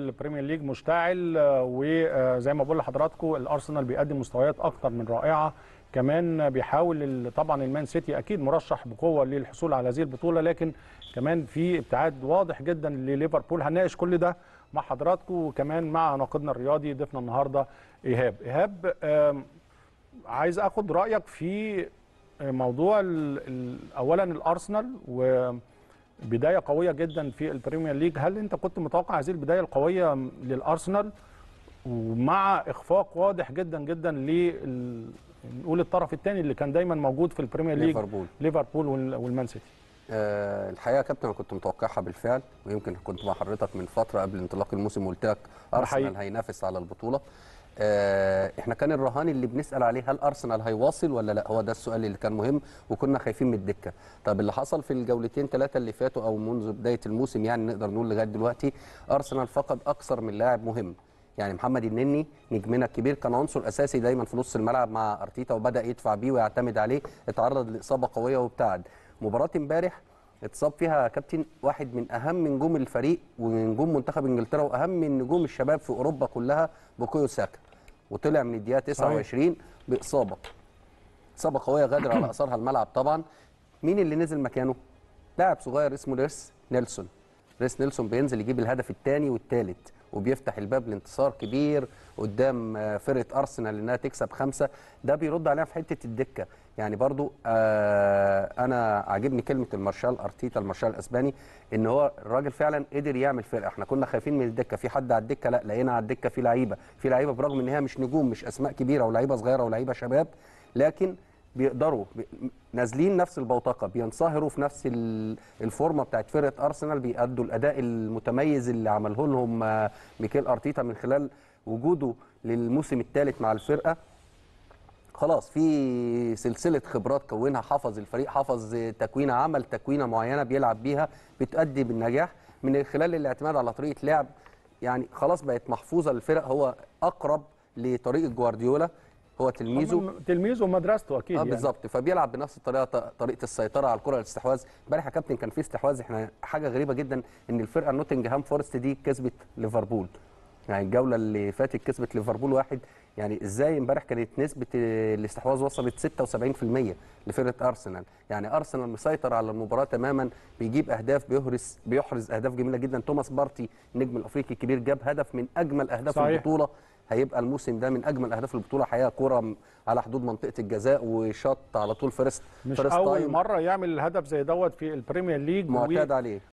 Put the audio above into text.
البريمير ليج مشتعل آه، وزي ما بقول لحضراتكم الارسنال بيقدم مستويات اكتر من رائعه كمان بيحاول طبعا المان سيتي اكيد مرشح بقوه للحصول على هذه البطوله لكن كمان في ابتعاد واضح جدا لليفربول هنناقش كل ده مع حضراتكم وكمان مع ناقدنا الرياضي ضيفنا النهارده ايهاب ايهاب عايز اخد رايك في موضوع اولا الارسنال و بدايه قويه جدا في البريمير ليج هل انت كنت متوقع هذه البدايه القويه للارسنال ومع اخفاق واضح جدا جدا ل نقول الطرف الثاني اللي كان دايما موجود في البريمير ليج ليفربول ليفربول والمان سيتي أه الحقيقه يا كابتن انا كنت متوقعها بالفعل ويمكن كنت مع حضرتك من فتره قبل انطلاق الموسم قلت لك ارسنال هينافس على البطوله آه احنا كان الرهان اللي بنسال عليه هل ارسنال هيواصل ولا لا هو ده السؤال اللي كان مهم وكنا خايفين من الدكه طب اللي حصل في الجولتين ثلاثه اللي فاتوا او منذ بدايه الموسم يعني نقدر نقول لغايه دلوقتي ارسنال فقد اكثر من لاعب مهم يعني محمد النني نجمنا الكبير كان عنصر اساسي دايما في نص الملعب مع ارتيتا وبدا يدفع بيه ويعتمد عليه اتعرض لاصابه قويه وابتعد مباراه امبارح اتصاب فيها كابتن واحد من اهم نجوم الفريق ونجوم منتخب انجلترا واهم نجوم الشباب في اوروبا كلها بوكيو ساكا وطلع من الدقيقه 29 باصابه اصابه قويه غادر على اثارها الملعب طبعا مين اللي نزل مكانه لاعب صغير اسمه ليرس نيلسون ريس نيلسون بينزل يجيب الهدف الثاني والثالث وبيفتح الباب لانتصار كبير قدام آه، فرقه ارسنال انها تكسب خمسه ده بيرد عليها في حته الدكه يعني برضو آه، انا عاجبني كلمه المارشال ارتيتا المارشال الاسباني ان هو الراجل فعلا قدر يعمل فرقه احنا كنا خايفين من الدكه في حد على الدكه لا لقينا على الدكه في لعيبه في لعيبه برغم ان هي مش نجوم مش اسماء كبيره ولعيبه صغيره ولعيبه شباب لكن بيقدروا نازلين نفس البوتقه بينصهروا في نفس الفورمه بتاعت فرقه ارسنال بيأدوا الاداء المتميز اللي عمله لهم آه، ميكيل ارتيتا من خلال وجوده للموسم الثالث مع الفرقه خلاص في سلسله خبرات كونها حفظ الفريق حفظ تكوينه عمل تكوينه معينه بيلعب بيها بتؤدي بالنجاح من خلال الاعتماد على طريقه لعب يعني خلاص بقت محفوظه للفرق هو اقرب لطريقه جوارديولا هو تلميذه تلميذه ومدرسته اكيد اه يعني. بالظبط فبيلعب بنفس الطريقه طريقه السيطره على الكره الاستحواذ امبارح يا كابتن كان في استحواذ احنا حاجه غريبه جدا ان الفرقه نوتنجهام فورست دي كسبت ليفربول يعني الجوله اللي فاتت كسبت ليفربول واحد يعني ازاي امبارح كانت نسبه الاستحواذ وصلت 76% لفرقه ارسنال يعني ارسنال مسيطر على المباراه تماما بيجيب اهداف بيهرس بيحرز اهداف جميله جدا توماس بارتي النجم الافريقي الكبير جاب هدف من اجمل اهداف صحيح. البطوله هيبقى الموسم ده من اجمل اهداف البطوله حقيقه كوره على حدود منطقه الجزاء وشط على طول فرست مش فرست اول تايم. مره يعمل الهدف زي دوت في البريمير ليج معتاد عليه